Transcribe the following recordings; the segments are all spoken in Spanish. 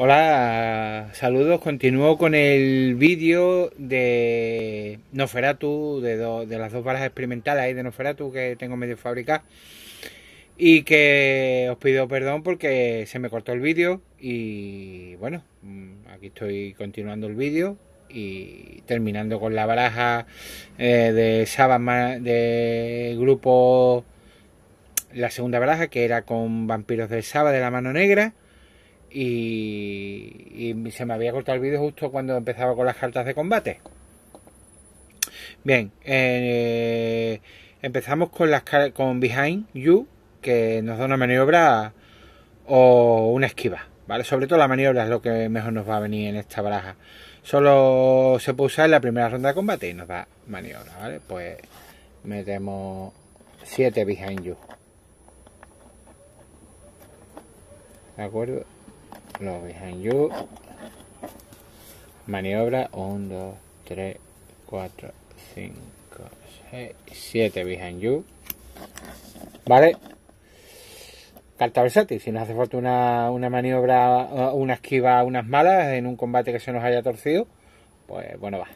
Hola, saludos. Continúo con el vídeo de Noferatu, de, de las dos barajas experimentadas ahí de Noferatu que tengo medio fabricada. Y que os pido perdón porque se me cortó el vídeo. Y bueno, mm, aquí estoy continuando el vídeo y terminando con la baraja eh, de Saba de grupo. La segunda baraja que era con Vampiros del Saba de la mano negra y, se me había cortado el vídeo justo cuando empezaba con las cartas de combate. Bien, eh, empezamos con las con Behind You, que nos da una maniobra o una esquiva, ¿vale? Sobre todo la maniobra es lo que mejor nos va a venir en esta baraja. Solo se puede usar en la primera ronda de combate y nos da maniobra, ¿vale? Pues metemos 7 Behind You. ¿De acuerdo? Lo dejan Yu Maniobra 1, 2, 3, 4, 5, 6, 7 behind Yu ¿Vale? Carta versátil. Si nos hace falta una, una maniobra, uh, una esquiva, unas malas en un combate que se nos haya torcido, pues bueno, va.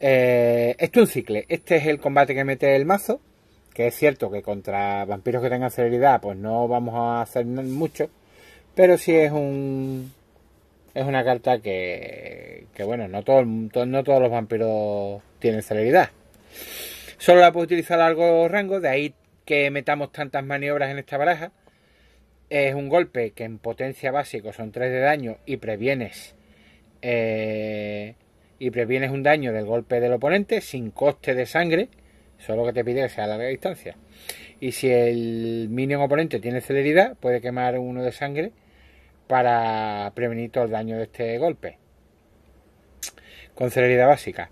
Eh, esto es un cicle. Este es el combate que mete el mazo. Que es cierto que contra vampiros que tengan celeridad, pues no vamos a hacer mucho pero sí es un. Es una carta que. bueno, no, todo, no todos los vampiros tienen celeridad. Solo la puede utilizar a largo rango, de ahí que metamos tantas maniobras en esta baraja. Es un golpe que en potencia básico son 3 de daño y previenes. Eh, y previenes un daño del golpe del oponente sin coste de sangre, solo que te pide que sea a larga distancia. Y si el mínimo oponente tiene celeridad, puede quemar uno de sangre para prevenir todo el daño de este golpe. Con celeridad básica.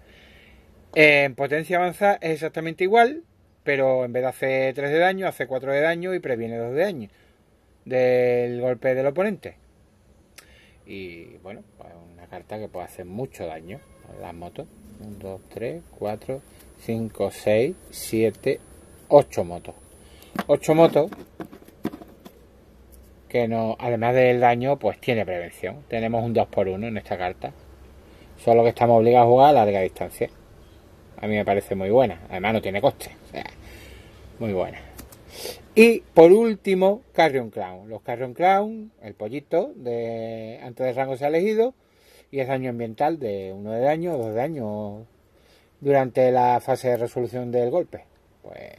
En potencia avanzada es exactamente igual, pero en vez de hacer 3 de daño, hace 4 de daño y previene 2 de daño del golpe del oponente. Y bueno, pues, una carta que puede hacer mucho daño a las motos. 1, 2, 3, 4, 5, 6, 7, 8 motos. 8 motos que no, además del daño, pues tiene prevención. Tenemos un 2x1 en esta carta. Solo que estamos obligados a jugar a larga distancia. A mí me parece muy buena. Además no tiene coste. muy buena. Y por último, Carrion Clown Los Carrion Clown, el pollito de antes de rango se ha elegido. Y es daño ambiental de uno de daño dos de daño durante la fase de resolución del golpe. Pues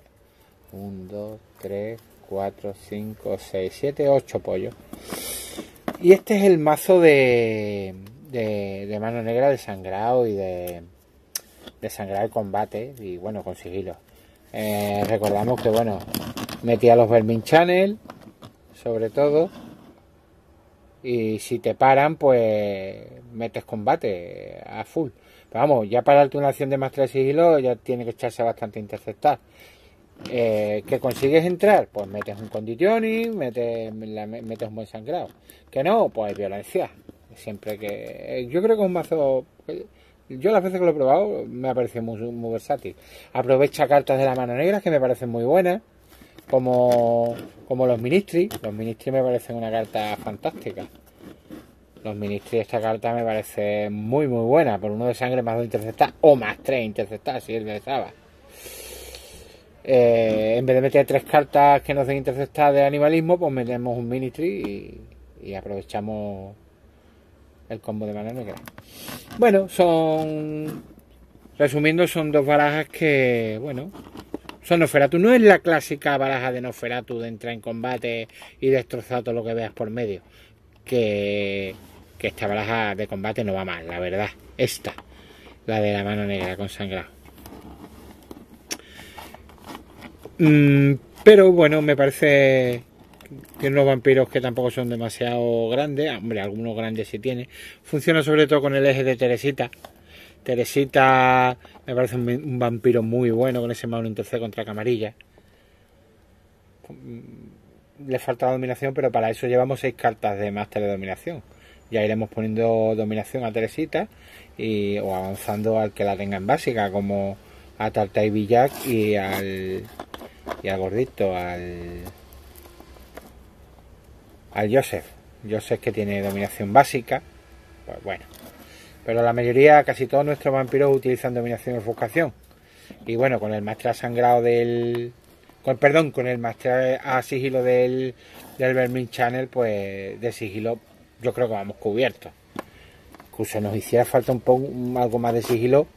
1, 2, 3, 4, 5, 6, 7, 8 pollos. Y este es el mazo de, mano negra de sangrado y de, de sangrado combate. Y bueno, con sigilo. Eh, recordamos que bueno, metí a los Vermin Channel, sobre todo. Y si te paran, pues metes combate a full. vamos, ya para la una acción de más 3 sigilo ya tiene que echarse bastante a interceptar. Eh, ¿Que consigues entrar? Pues metes un conditioning, metes, metes un buen sangrado. ¿Que no? Pues hay violencia. Siempre que. Eh, yo creo que es un mazo. Yo las veces que lo he probado me ha parecido muy, versátil. Aprovecha cartas de la mano negra que me parecen muy buenas. Como, como los ministri. Los ministri me parecen una carta fantástica. Los ministri esta carta me parece muy muy buena. Por uno de sangre más dos interceptadas, o más tres interceptadas, si él eh, en vez de meter tres cartas que nos den interceptar de animalismo, pues metemos un ministry y, y aprovechamos el combo de mano negra. Bueno, son. Resumiendo, son dos barajas que, bueno, son Noferatu. No es la clásica baraja de Noferatu de entrar en combate y destrozar todo lo que veas por medio. Que, que esta baraja de combate no va mal, la verdad. Esta, la de la mano negra con sangrado. Mm, pero bueno, me parece que unos vampiros que tampoco son demasiado grandes, hombre, algunos grandes sí tiene. Funciona sobre todo con el eje de Teresita. Teresita me parece un, vampiro muy bueno con ese mano tercer contra Camarilla. Mm, le falta la dominación, pero para eso llevamos seis cartas de máster de dominación. Ya iremos poniendo dominación a Teresita y, o avanzando al que la tenga en básica, como a y Villac y al y al gordito, al, al Joseph. Joseph que tiene dominación básica, pues bueno. Pero la mayoría, casi todos nuestros vampiros utilizan dominación y enfocación. Y bueno, con el maestro sangrado del... Con, perdón, con el maestro a sigilo del, del Vermin Channel, pues de sigilo yo creo que vamos cubiertos. Incluso nos hiciera falta un poco algo más de sigilo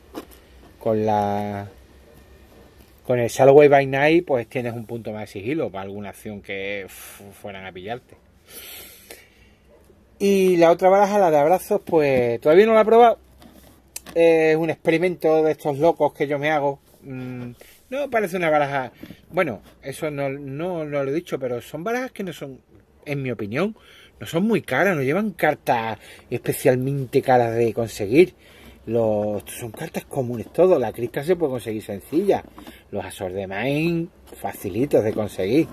con la con el Salway by Night, pues tienes un punto más de sigilo para alguna acción que fueran a pillarte. Y la otra baraja, la de abrazos, pues todavía no la he probado. es un experimento de estos locos que yo me hago. Mm, no parece una baraja. Bueno, eso no, no lo he dicho, pero son barajas que no son, en mi opinión, no son muy caras, no llevan cartas especialmente caras de conseguir. Los, son cartas comunes todo. La crista se puede conseguir sencilla. Los Azor de Main, facilitos de conseguir.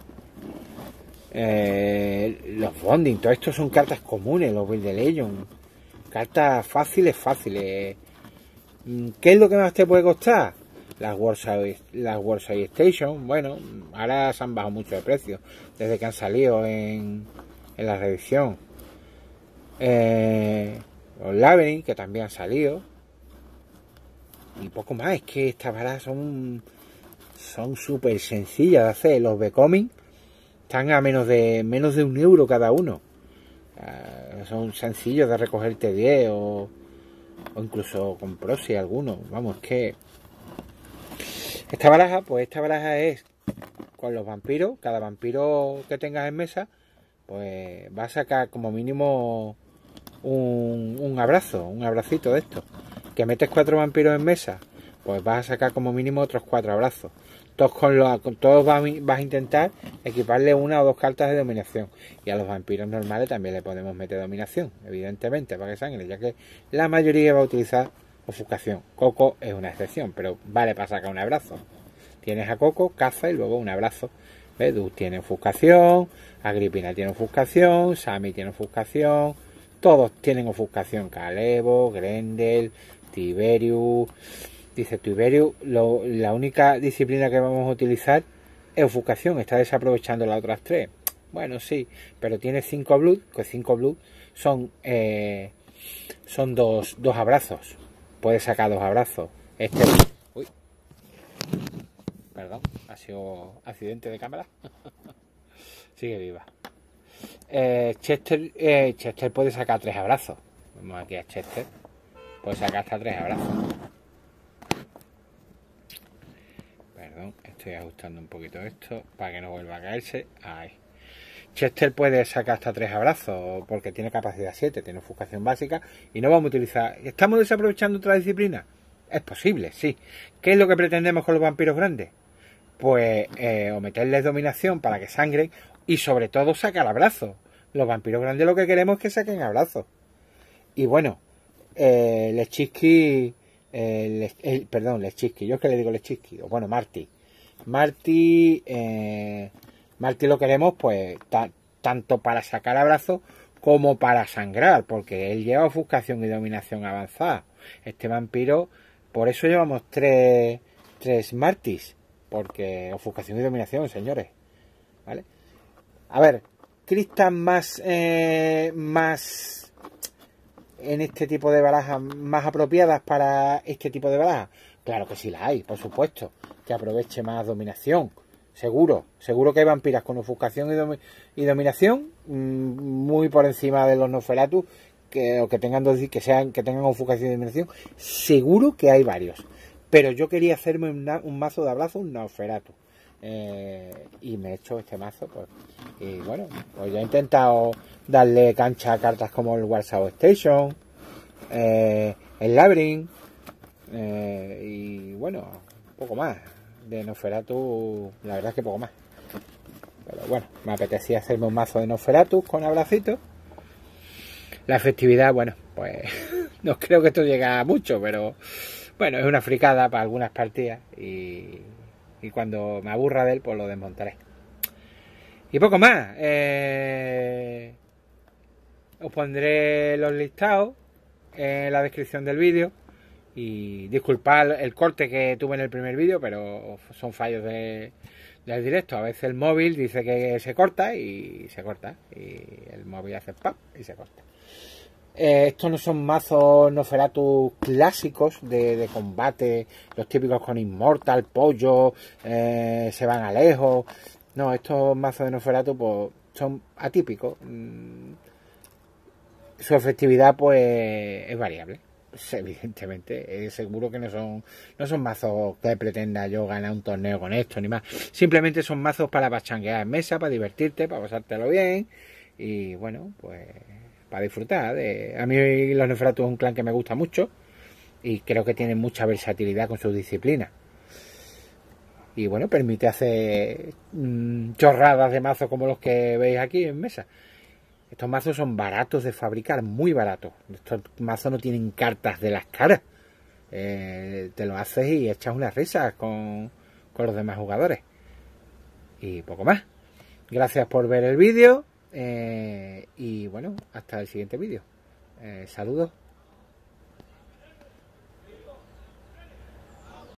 Eh, los Bonding, todo esto son cartas comunes, los de legion Cartas fáciles, fáciles. Mm, ¿Qué es lo que más te puede costar? Las Warside, las Station, bueno, ahora se han bajado mucho de precio desde que han salido en, en la revisión. Eh, los Labyrinth, que también han salido poco más. Es que estas barajas son son súper sencillas de hacer. Los becoming están a menos de menos de un euro cada uno. Ah, son sencillos de recogerte 10 o, incluso con si algunos. Vamos, es que esta baraja, pues esta baraja es con los vampiros. Cada vampiro que tengas en mesa, pues va a sacar como mínimo un, un abrazo, un abracito de esto. ¿Que metes cuatro vampiros en mesa? Pues vas a sacar como mínimo otros cuatro abrazos. Todos, con todos vas, a intentar equiparle una o dos cartas de dominación. Y a los vampiros normales también le podemos meter dominación, evidentemente, para que sangre, ya que la mayoría va a utilizar ofuscación. Coco es una excepción, pero vale para sacar un abrazo. Tienes a Coco, caza y luego un abrazo. Vedus tiene ofuscación, Agripina tiene ofuscación, Sami tiene ofuscación, todos tienen ofuscación, Kalevo, Grendel, Tiberius. Dice Tiberius, la única disciplina que vamos a utilizar es ofucación, está desaprovechando las otras tres. Bueno, sí, pero tiene cinco blood, que pues cinco blood son, eh, son dos, dos abrazos. Puede sacar dos abrazos. Este. Uy. Perdón, ha sido accidente de cámara. Sigue viva. Eh, Chester, eh, Chester puede sacar tres abrazos. Vamos aquí a Chester. Pues sacar hasta tres abrazos. Perdón, estoy ajustando un poquito esto para que no vuelva a caerse. Ahí. Chester puede sacar hasta tres abrazos porque tiene capacidad 7, tiene ofuscación básica y no vamos a utilizar. ¿Estamos desaprovechando otra disciplina? Es posible, sí. ¿Qué es lo que pretendemos con los vampiros grandes? Pues eh, o meterles dominación para que sangren y sobre todo sacar abrazos. Los vampiros grandes lo que queremos es que saquen abrazos. Y bueno, eh, eh, eh, perdón, Lechiski, yo es que le digo lechiski, o bueno, Marty. Marty, eh, Marty lo queremos pues tanto para sacar abrazo como para sangrar, porque él lleva ofuscación y dominación avanzada. Este vampiro, por eso llevamos tres, tres Martis, porque ofuscación y dominación, señores. ¿Vale? A ver, Cristal más, más en este tipo de barajas más apropiadas para este tipo de barajas? Claro que sí la hay, por supuesto. Que aproveche más dominación. Seguro, seguro que hay vampiras con ofuscación y, dominación mm, muy por encima de los noferatus que, o que tengan dos, que sean que tengan ofuscación y dominación. Seguro que hay varios. Pero yo quería hacerme un, mazo de abrazo un eh, y me he hecho este mazo. Pues, y bueno, pues ya he intentado darle cancha a cartas como el Warsaw Station, eh, el Labyrinth, eh, y bueno, poco más. De Noferatu, la verdad es que poco más. Pero bueno, me apetecía hacerme un mazo de Nosferatu con abracito La efectividad, bueno, pues no creo que esto llegue a mucho, pero bueno, es una fricada para algunas partidas y y cuando me aburra de él, pues lo desmontaré. Y poco más. Eh, os pondré los listados en la descripción del vídeo. Y disculpad el corte que tuve en el primer vídeo, pero son fallos de, del directo. A veces el móvil dice que se corta y se corta. Y el móvil hace pam y se corta. Eh, estos no son mazos Noferatu clásicos de, combate, los típicos con inmortal, Pollo, eh, se van a lejos. No, estos mazos de Noferatu pues, son atípicos. Mm, su efectividad pues es variable. evidentemente, es eh, seguro que no son, no son mazos que pretenda yo ganar un torneo con esto, ni más. Simplemente son mazos para bachanguear en mesa, para divertirte, para pasártelo bien. Y bueno, pues para disfrutar. de. Eh, a mí los nefratos es un clan que me gusta mucho y creo que tienen mucha versatilidad con su disciplina Y bueno, permite hacer mm, chorradas de mazos como los que veis aquí en mesa. Estos mazos son baratos de fabricar, muy baratos. Estos mazos no tienen cartas de las caras. Eh, te lo haces y echas unas risas con, con los demás jugadores. Y poco más. Gracias por ver el vídeo eh, y bueno, hasta el siguiente vídeo. Eh, saludos.